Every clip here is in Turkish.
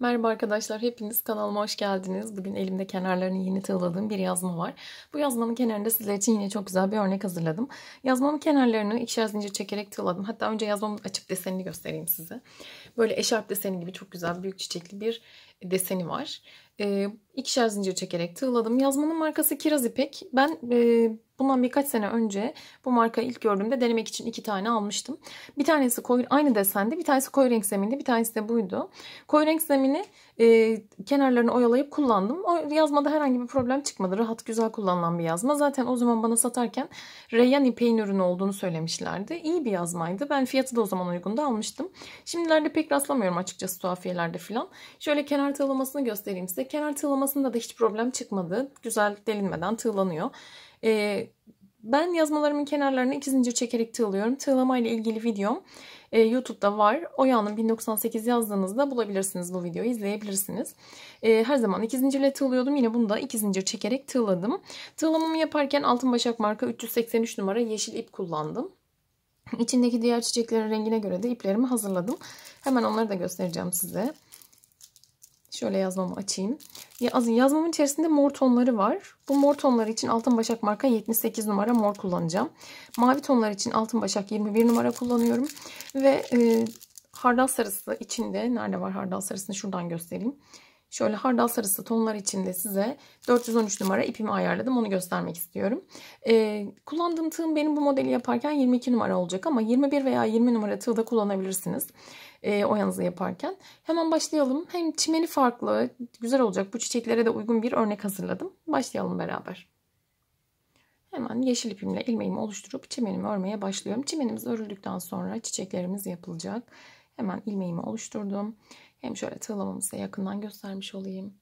Merhaba arkadaşlar, hepiniz kanalıma hoş geldiniz. Bugün elimde kenarlarını yeni tığladığım bir yazma var. Bu yazmanın kenarında sizler için yine çok güzel bir örnek hazırladım. Yazmamın kenarlarını ikişer zincir çekerek tığladım. Hatta önce yazmamın açıp desenini göstereyim size. Böyle eşarp deseni gibi çok güzel büyük çiçekli bir deseni var. E, ikişer zincir çekerek tığladım. Yazmanın markası Kiraz İpek. Ben e, bundan birkaç sene önce bu markayı ilk gördüğümde denemek için iki tane almıştım. Bir tanesi koyu, aynı desende, bir tanesi koyu renk zeminde, bir tanesi de buydu. Koyu renk zemini e, kenarlarını oyalayıp kullandım. O yazmada herhangi bir problem çıkmadı. Rahat güzel kullanılan bir yazma. Zaten o zaman bana satarken reyyan ipeğin ürünü olduğunu söylemişlerdi. İyi bir yazmaydı. Ben fiyatı da o zaman uygunda almıştım. Şimdilerde pek rastlamıyorum açıkçası tuhafiyelerde falan. Şöyle kenar tığlamasını göstereyim size. Kenar tığlamasında da hiç problem çıkmadı. Güzel delinmeden tığlanıyor. E, ben yazmalarımın kenarlarını iki zincir çekerek tığlıyorum. Tığlama ile ilgili videom e, YouTube'da var. Oya'nın 1998 yazdığınızda bulabilirsiniz bu videoyu izleyebilirsiniz. E, her zaman iki zincirle tığlıyordum. Yine bunu da iki zincir çekerek tığladım. Tığlamamı yaparken altın başak marka 383 numara yeşil ip kullandım. İçindeki diğer çiçeklerin rengine göre de iplerimi hazırladım. Hemen onları da göstereceğim size. Şöyle yazmamı açayım. Yazmamın içerisinde mor tonları var. Bu mor tonları için altın başak marka 78 numara mor kullanacağım. Mavi tonlar için altın başak 21 numara kullanıyorum. Ve e, hardal sarısı içinde nerede var hardal sarısını şuradan göstereyim. Şöyle hardal sarısı tonlar içinde size 413 numara ipimi ayarladım. Onu göstermek istiyorum. Ee, kullandığım tığım benim bu modeli yaparken 22 numara olacak ama 21 veya 20 numara tığ da kullanabilirsiniz e, oyanızı yaparken. Hemen başlayalım. Hem çimeni farklı, güzel olacak. Bu çiçeklere de uygun bir örnek hazırladım. Başlayalım beraber. Hemen yeşil ipimle ilmeğimi oluşturup çimenimi örmeye başlıyorum. Çimenimiz örüldükten sonra çiçeklerimiz yapılacak. Hemen ilmeğimi oluşturdum. Hem şöyle tığlamamızı yakından göstermiş olayım.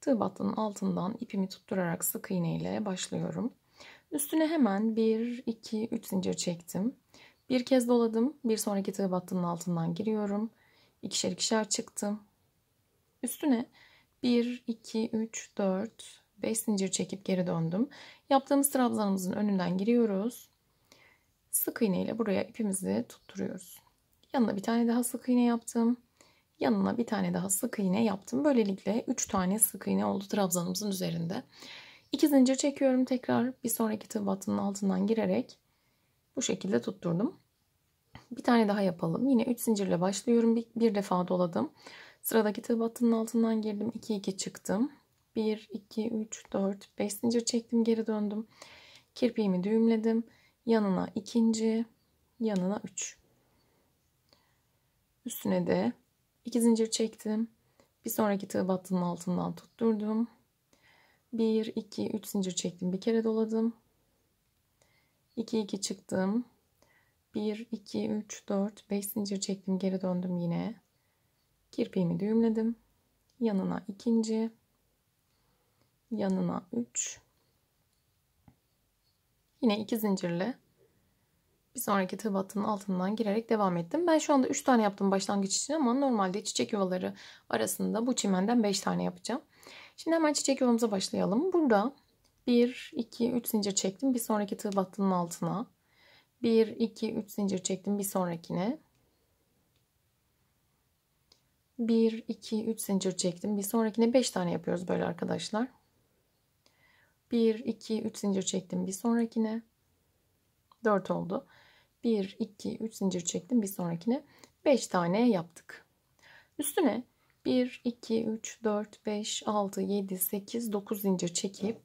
Tığ battının altından ipimi tutturarak sık iğneyle başlıyorum. Üstüne hemen 1, 2, 3 zincir çektim. Bir kez doladım. Bir sonraki tığ battının altından giriyorum. İkişer ikişer çıktım. Üstüne 1, 2, 3, 4, 5 zincir çekip geri döndüm. Yaptığımız trabzanımızın önünden giriyoruz. Sık iğne ile buraya ipimizi tutturuyoruz. Yanına bir tane daha sık iğne yaptım. Yanına bir tane daha sık iğne yaptım. Böylelikle 3 tane sık iğne oldu trabzanımızın üzerinde. 2 zincir çekiyorum tekrar bir sonraki tığ battının altından girerek bu şekilde tutturdum. Bir tane daha yapalım. Yine 3 zincirle başlıyorum. Bir, bir defa doladım. Sıradaki tığ battının altından girdim. 2 2 çıktım. 1 2 3 4 5 zincir çektim, geri döndüm. Kirpiğimi düğümledim. Yanına ikinci, yanına 3. Üstüne de 2 zincir çektim. Bir sonraki tığ battının altından tutturdum. 1 2 3 zincir çektim. Bir kere doladım. 2 2 çıktım. 1 2 3 4 5 zincir çektim, geri döndüm yine. Kirpiğimi düğümledim. Yanına ikinci. Yanına 3. Yine 2 zincirle bir sonraki tığ altından girerek devam ettim. Ben şu anda 3 tane yaptım başlangıç için ama normalde çiçek yuvaları arasında bu çimenden 5 tane yapacağım. Şimdi hemen çiçek yuvamıza başlayalım. Burada 1, 2, 3 zincir çektim. Bir sonraki tığ battının altına. 1, 2, 3 zincir çektim. Bir sonrakine. 1, 2, 3 zincir çektim. Bir sonrakine 5 tane yapıyoruz böyle arkadaşlar. 1, 2, 3 zincir çektim. Bir sonrakine. 4 oldu. 1, 2, 3 zincir çektim. Bir sonrakine 5 tane yaptık. Üstüne 1, 2, 3, 4, 5, 6, 7, 8, 9 zincir çekip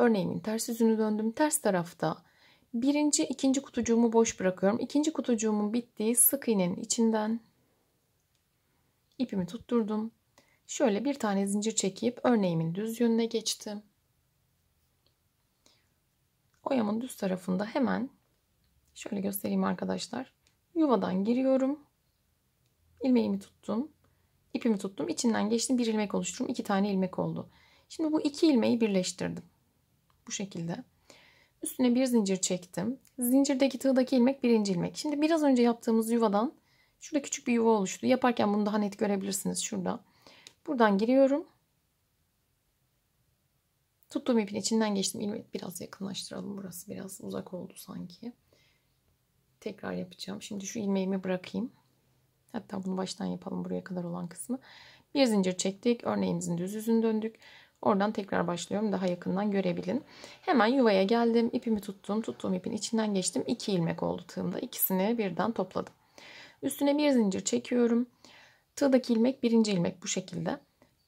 Örneğimin ters yüzünü döndüm. Ters tarafta birinci, ikinci kutucuğumu boş bırakıyorum. İkinci kutucuğumun bittiği sık iğnenin içinden ipimi tutturdum. Şöyle bir tane zincir çekip örneğimin düz yönüne geçtim. Oyamın düz tarafında hemen şöyle göstereyim arkadaşlar. Yuvadan giriyorum. İlmeğimi tuttum. ipimi tuttum. İçinden geçtim. Bir ilmek oluşturum. iki tane ilmek oldu. Şimdi bu iki ilmeği birleştirdim. Bu şekilde. Üstüne bir zincir çektim. Zincirdeki tığdaki ilmek birinci ilmek. Şimdi biraz önce yaptığımız yuvadan şurada küçük bir yuva oluştu. Yaparken bunu daha net görebilirsiniz şurada. Buradan giriyorum. Tuttuğum ipin içinden geçtim. İlmeği biraz yakınlaştıralım. Burası biraz uzak oldu sanki. Tekrar yapacağım. Şimdi şu ilmeğimi bırakayım. Hatta bunu baştan yapalım buraya kadar olan kısmı. Bir zincir çektik. Örneğimizin düz yüzünü döndük. Oradan tekrar başlıyorum. Daha yakından görebilin. Hemen yuvaya geldim. ipimi tuttum. Tuttuğum ipin içinden geçtim. 2 ilmek oldu tığımda. İkisini birden topladım. Üstüne bir zincir çekiyorum. Tığdaki ilmek birinci ilmek bu şekilde.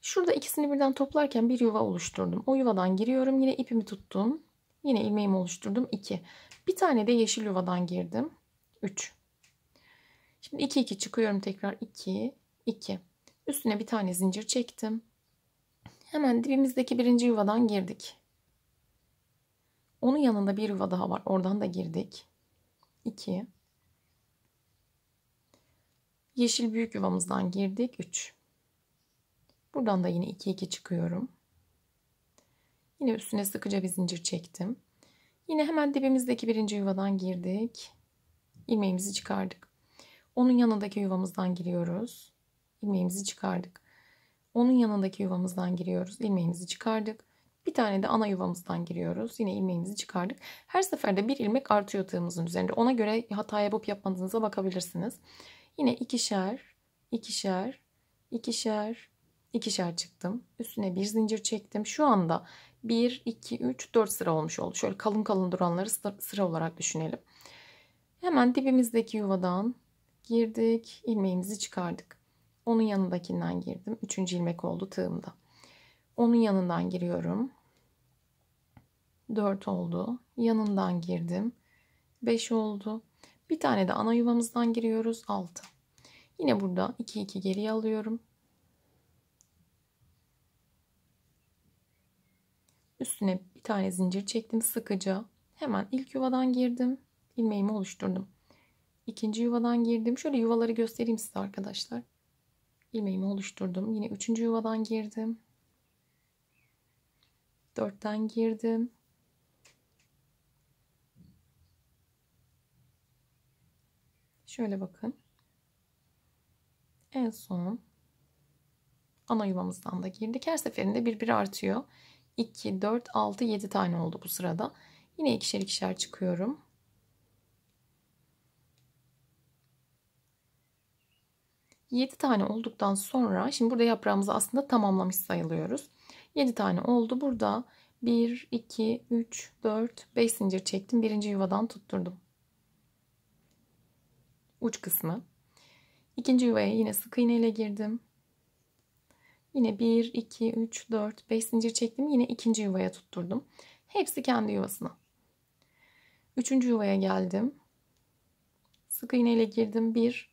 Şurada ikisini birden toplarken bir yuva oluşturdum. O yuvadan giriyorum. Yine ipimi tuttum. Yine ilmeğimi oluşturdum. 2. Bir tane de yeşil yuvadan girdim. 3. Şimdi 2 2 çıkıyorum tekrar. 2 2. Üstüne bir tane zincir çektim. Hemen dibimizdeki birinci yuvadan girdik. Onun yanında bir yuva daha var. Oradan da girdik. 2. Yeşil büyük yuvamızdan girdik. 3. Buradan da yine 2 2 çıkıyorum. Yine üstüne sıkıca bir zincir çektim. Yine hemen dibimizdeki birinci yuvadan girdik. İlmeğimizi çıkardık. Onun yanındaki yuvamızdan giriyoruz. İlmeğimizi çıkardık. Onun yanındaki yuvamızdan giriyoruz. ilmeğimizi çıkardık. Bir tane de ana yuvamızdan giriyoruz. Yine ilmeğimizi çıkardık. Her seferde bir ilmek artıyor tığımızın üzerinde. Ona göre hata yapıp yapmadığınıza bakabilirsiniz. Yine ikişer, ikişer, ikişer, ikişer çıktım. Üstüne bir zincir çektim. Şu anda 1, 2, 3, 4 sıra olmuş oldu. Şöyle kalın kalın duranları sıra olarak düşünelim. Hemen dibimizdeki yuvadan girdik. ilmeğimizi çıkardık. Onun yanındakinden girdim. Üçüncü ilmek oldu tığımda. Onun yanından giriyorum. dört oldu. Yanından girdim. beş oldu. Bir tane de ana yuvamızdan giriyoruz. altı. Yine burada iki iki geriye alıyorum. Üstüne bir tane zincir çektim sıkıca. Hemen ilk yuvadan girdim. ilmeğimi oluşturdum. İkinci yuvadan girdim. Şöyle yuvaları göstereyim size arkadaşlar ilmeğimi oluşturdum. Yine üçüncü yuvadan girdim. Dörtten girdim. Şöyle bakın. En son ana yuvamızdan da girdik. Her seferinde birbiri artıyor. 2, 4, 6, 7 tane oldu bu sırada. Yine ikişer ikişer çıkıyorum. 7 tane olduktan sonra şimdi burada yaprağımızı aslında tamamlamış sayılıyoruz. 7 tane oldu. Burada 1, 2, 3, 4, 5 zincir çektim. Birinci yuvadan tutturdum. Uç kısmı. İkinci yuvaya yine sık iğne ile girdim. Yine 1, 2, 3, 4, 5 zincir çektim. Yine ikinci yuvaya tutturdum. Hepsi kendi yuvasına. Üçüncü yuvaya geldim. Sık iğne ile girdim. 1,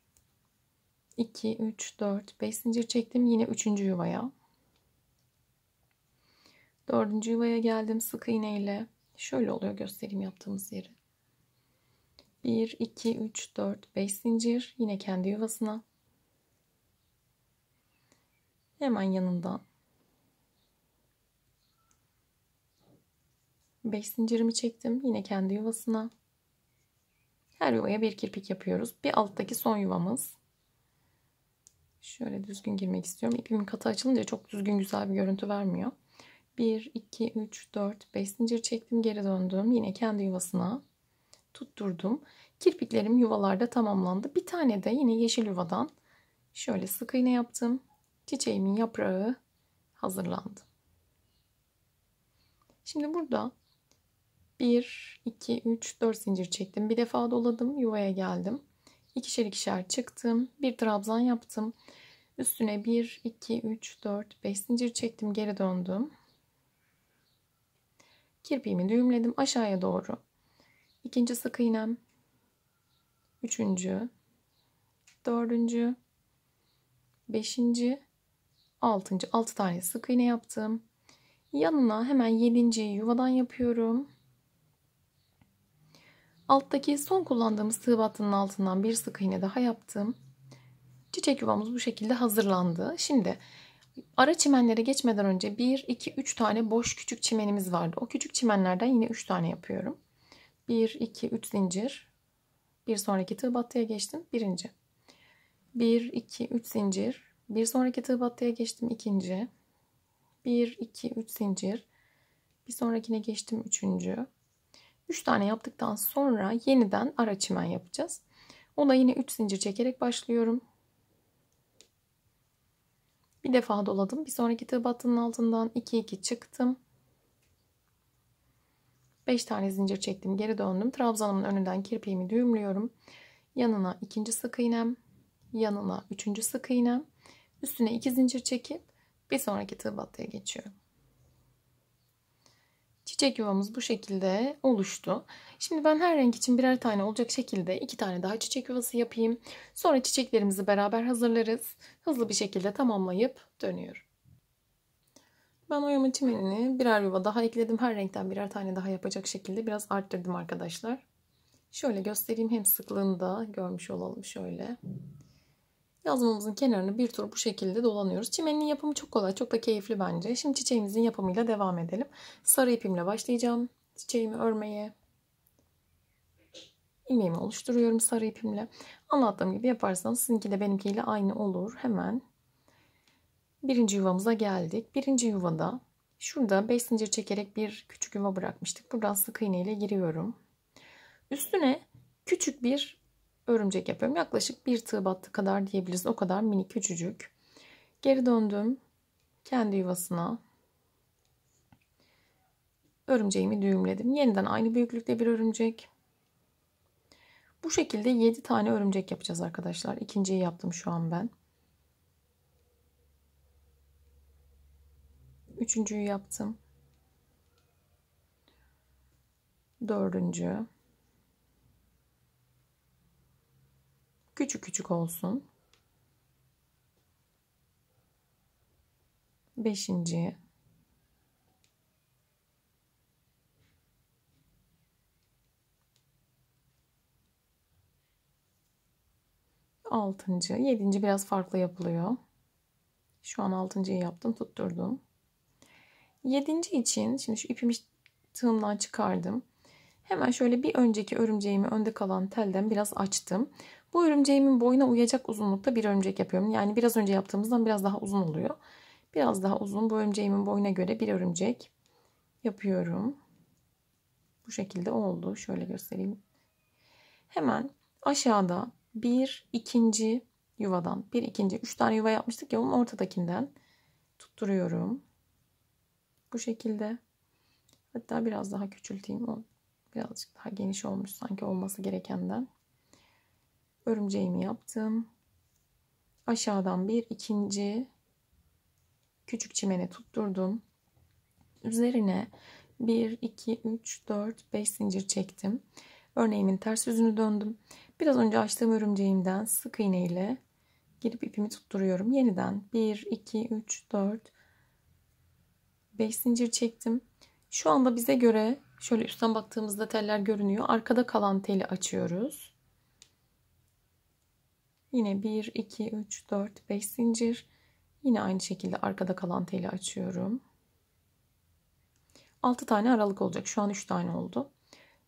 2 3 4 5 zincir çektim yine 3. yuvaya. 4. yuvaya geldim sık iğne ile. Şöyle oluyor göstereyim yaptığımız yeri. 1 2 3 4 5 zincir yine kendi yuvasına. Hemen yanından 5 zincirimi çektim. Yine kendi yuvasına. Her yuvaya bir kirpik yapıyoruz. Bir alttaki son yuvamız. Şöyle düzgün girmek istiyorum. İpimin katı açılınca çok düzgün güzel bir görüntü vermiyor. 1, 2, 3, 4, 5 zincir çektim. Geri döndüm. Yine kendi yuvasına tutturdum. Kirpiklerim yuvalarda tamamlandı. Bir tane de yine yeşil yuvadan şöyle sık iğne yaptım. Çiçeğimin yaprağı hazırlandı. Şimdi burada 1, 2, 3, 4 zincir çektim. Bir defa doladım. Yuvaya geldim ikişer ikişer çıktım. Bir trabzan yaptım. Üstüne 1, 2, 3, 4, 5 zincir çektim. Geri döndüm. Kirpiğimi düğümledim. Aşağıya doğru. İkinci sık iğnem. Üçüncü. Dördüncü. Beşinci. Altıncı. Altı tane sık iğne yaptım. Yanına hemen yedinciyi yuvadan yapıyorum. Alttaki son kullandığımız tığ battının altından bir sık iğne daha yaptım. Çiçek yuvamız bu şekilde hazırlandı. Şimdi ara çimenlere geçmeden önce 1, 2, 3 tane boş küçük çimenimiz vardı. O küçük çimenlerden yine 3 tane yapıyorum. 1, 2, 3 zincir. Bir sonraki tığ battıya geçtim. Birinci. 1, 2, 3 zincir. Bir sonraki tığ battıya geçtim. ikinci. 1, 2, 3 zincir. Bir sonrakine geçtim. Üçüncü. 3 tane yaptıktan sonra yeniden ara çimen yapacağız. Ona yine 3 zincir çekerek başlıyorum. Bir defa doladım. Bir sonraki tığ battının altından 2 2 çıktım. 5 tane zincir çektim. Geri döndüm. Trabzanımın önünden kirpiğimi düğümlüyorum. Yanına ikinci sık iğnem, yanına üçüncü sık iğnem, üstüne 2 zincir çekip bir sonraki tığ battıya geçiyorum. Çiçek yuvamız bu şekilde oluştu. Şimdi ben her renk için birer tane olacak şekilde iki tane daha çiçek yuvası yapayım. Sonra çiçeklerimizi beraber hazırlarız. Hızlı bir şekilde tamamlayıp dönüyorum. Ben oyama çimenini birer yuva daha ekledim. Her renkten birer tane daha yapacak şekilde biraz arttırdım arkadaşlar. Şöyle göstereyim hem sıklığını da görmüş olalım şöyle. Şöyle. Yazmamızın kenarını bir tur bu şekilde dolanıyoruz. Çimenin yapımı çok kolay, çok da keyifli bence. Şimdi çiçeğimizin yapımıyla devam edelim. Sarı ipimle başlayacağım. Çiçeğimi örmeye. İlmeğimi oluşturuyorum sarı ipimle. Anlattığım gibi yaparsanız sizinki de benimkiyle aynı olur. Hemen birinci yuvamıza geldik. Birinci yuvada şurada 5 zincir çekerek bir küçük yuva bırakmıştık. Buradan sık iğne ile giriyorum. Üstüne küçük bir örümcek yapıyorum. Yaklaşık bir tığ battı kadar diyebiliriz. O kadar minik küçücük. Geri döndüm. Kendi yuvasına. Örümceğimi düğümledim. Yeniden aynı büyüklükte bir örümcek. Bu şekilde 7 tane örümcek yapacağız arkadaşlar. İkinciyi yaptım şu an ben. Üçüncüyü yaptım. Dördüncü. Küçük küçük olsun. Beşinci. Altıncı. Yedinci biraz farklı yapılıyor. Şu an altıncıyı yaptım. Tutturdum. Yedinci için şimdi şu ipimi tığımdan çıkardım. Hemen şöyle bir önceki örümceğimi önde kalan telden biraz açtım. Bu örümceğimin boyuna uyacak uzunlukta bir örümcek yapıyorum. Yani biraz önce yaptığımızdan biraz daha uzun oluyor. Biraz daha uzun bu örümceğimin boyuna göre bir örümcek yapıyorum. Bu şekilde oldu. Şöyle göstereyim. Hemen aşağıda bir ikinci yuvadan bir ikinci üç tane yuva yapmıştık ya onun ortadakinden tutturuyorum. Bu şekilde. Hatta biraz daha küçülteyim. O birazcık daha geniş olmuş sanki olması gerekenden örümceğimi yaptım. Aşağıdan bir ikinci küçük çimene tutturdum. Üzerine 1, 2, 3, 4, 5 zincir çektim. Örneğimin ters yüzünü döndüm. Biraz önce açtığım örümceğimden sık iğne ile girip ipimi tutturuyorum. Yeniden 1, 2, 3, 4, 5 zincir çektim. Şu anda bize göre şöyle üstten baktığımızda teller görünüyor. Arkada kalan teli açıyoruz. Yine 1, 2, 3, 4, 5 zincir. Yine aynı şekilde arkada kalan teli açıyorum. 6 tane aralık olacak. Şu an 3 tane oldu.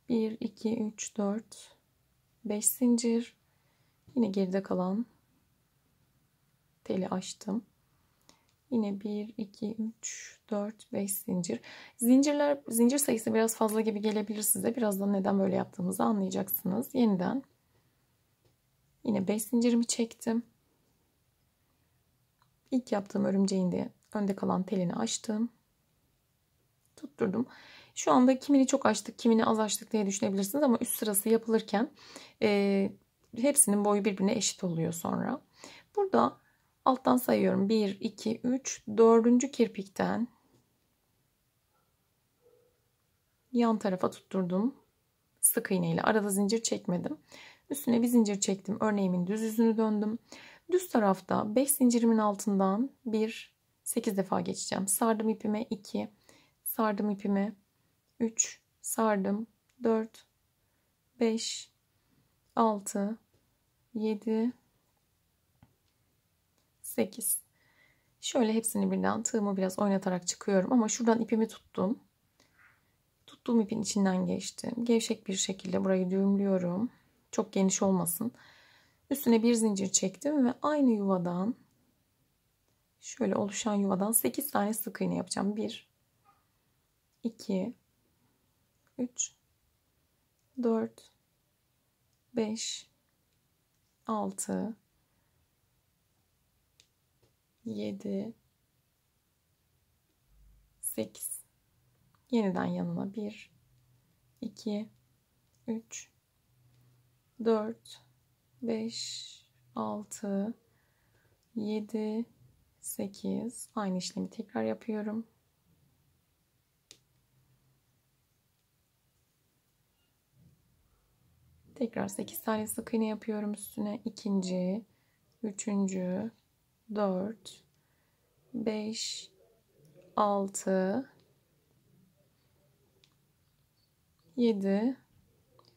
1, 2, 3, 4, 5 zincir. Yine geride kalan teli açtım. Yine 1, 2, 3, 4, 5 zincir. Zincirler, zincir sayısı biraz fazla gibi gelebilir size. Birazdan neden böyle yaptığımızı anlayacaksınız. Yeniden Yine beş zincirimi çektim. İlk yaptığım örümceğin de önde kalan telini açtım. Tutturdum. Şu anda kimini çok açtık, kimini az açtık diye düşünebilirsiniz ama üst sırası yapılırken e, hepsinin boyu birbirine eşit oluyor sonra. Burada alttan sayıyorum. 1, 2, 3, 4. kirpikten yan tarafa tutturdum. Sık iğne ile arada zincir çekmedim. Üstüne bir zincir çektim. Örneğimin düz yüzünü döndüm. Düz tarafta 5 zincirimin altından 1, 8 defa geçeceğim. Sardım ipime 2, sardım ipime 3, sardım 4, 5, 6, 7, 8. Şöyle hepsini birden tığımı biraz oynatarak çıkıyorum ama şuradan ipimi tuttum. Tuttuğum ipin içinden geçtim. Gevşek bir şekilde burayı düğümlüyorum. Çok geniş olmasın. Üstüne bir zincir çektim ve aynı yuvadan şöyle oluşan yuvadan 8 tane sık iğne yapacağım. 1 2 3 4 5 6 7 8 yeniden yanına 1 2 3 4, 5, 6, 7, 8. Aynı işlemi tekrar yapıyorum. Tekrar 8 tane sık iğne yapıyorum üstüne. ikinci, üçüncü, dört, beş, altı, yedi,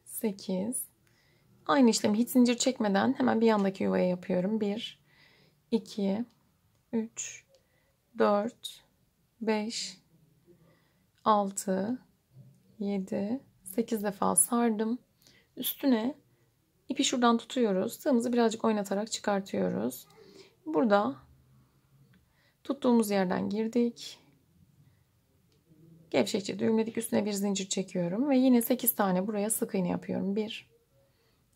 sekiz. Aynı işlemi hiç zincir çekmeden hemen bir yandaki yuvaya yapıyorum. 1, 2, 3, 4, 5, 6, 7, 8 defa sardım. Üstüne ipi şuradan tutuyoruz. Sığımızı birazcık oynatarak çıkartıyoruz. Burada tuttuğumuz yerden girdik. Gevşekçe düğümledik. Üstüne bir zincir çekiyorum. Ve yine 8 tane buraya sık iğne yapıyorum. 1,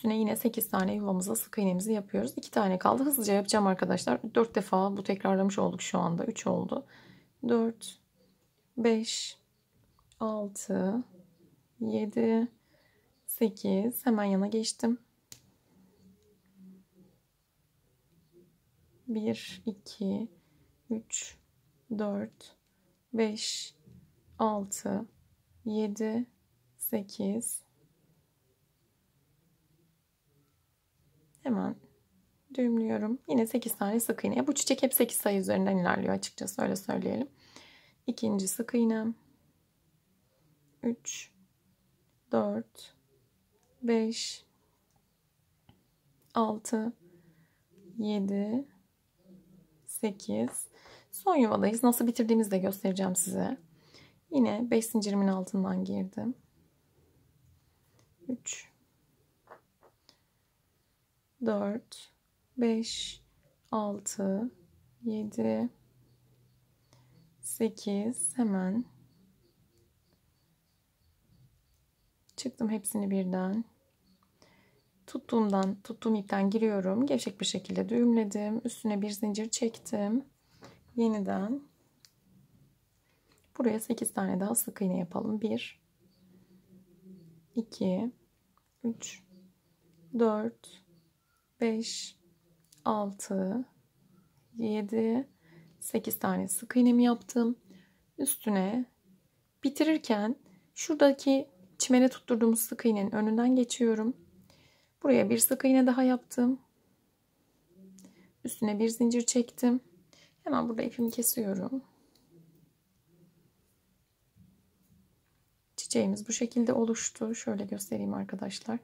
üstüne yine 8 tane yuvamıza sık iğnemizi yapıyoruz. 2 tane kaldı. Hızlıca yapacağım arkadaşlar. 4 defa bu tekrarlamış olduk şu anda. 3 oldu. 4 5 6 7 8 hemen yana geçtim. 1 2 3 4 5 6 7 8 Hemen düğümlüyorum. Yine 8 tane sık iğne. Bu çiçek hep 8 sayı üzerinden ilerliyor açıkçası öyle söyleyelim. İkinci sık iğnem. 3 4 5 6 7 8 son yuvadayız. Nasıl bitirdiğimizi de göstereceğim size. Yine 5 zincirimin altından girdim. 3 4, 5, 6, 7, 8 hemen çıktım hepsini birden. Tuttuğumdan, tuttuğum ipten giriyorum. Gevşek bir şekilde düğümledim. Üstüne bir zincir çektim. Yeniden buraya 8 tane daha sık iğne yapalım. 1 2 3 4 5, 6, 7, 8 tane sık iğnemi yaptım. Üstüne bitirirken şuradaki çimene tutturduğumuz sık iğnenin önünden geçiyorum. Buraya bir sık iğne daha yaptım. Üstüne bir zincir çektim. Hemen burada ipimi kesiyorum. Çiçeğimiz bu şekilde oluştu. Şöyle göstereyim arkadaşlar.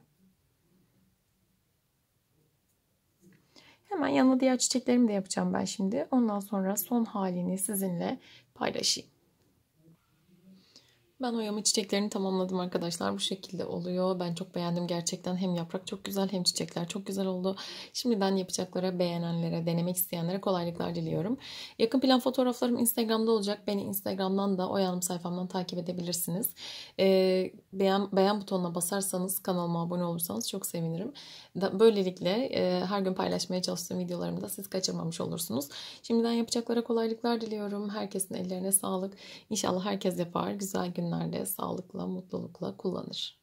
Hemen yanına diğer çiçeklerimi de yapacağım ben şimdi. Ondan sonra son halini sizinle paylaşayım. Ben oyamı çiçeklerini tamamladım arkadaşlar. Bu şekilde oluyor. Ben çok beğendim gerçekten. Hem yaprak çok güzel hem çiçekler çok güzel oldu. Şimdiden yapacaklara, beğenenlere, denemek isteyenlere kolaylıklar diliyorum. Yakın plan fotoğraflarım Instagram'da olacak. Beni Instagram'dan da oyalım sayfamdan takip edebilirsiniz. Ee, beğen, beğen butonuna basarsanız, kanalıma abone olursanız çok sevinirim. Da, böylelikle e, her gün paylaşmaya çalıştığım videolarımı da siz kaçırmamış olursunuz. Şimdiden yapacaklara kolaylıklar diliyorum. Herkesin ellerine sağlık. İnşallah herkes yapar. Güzel günler günlerde sağlıkla, mutlulukla kullanır.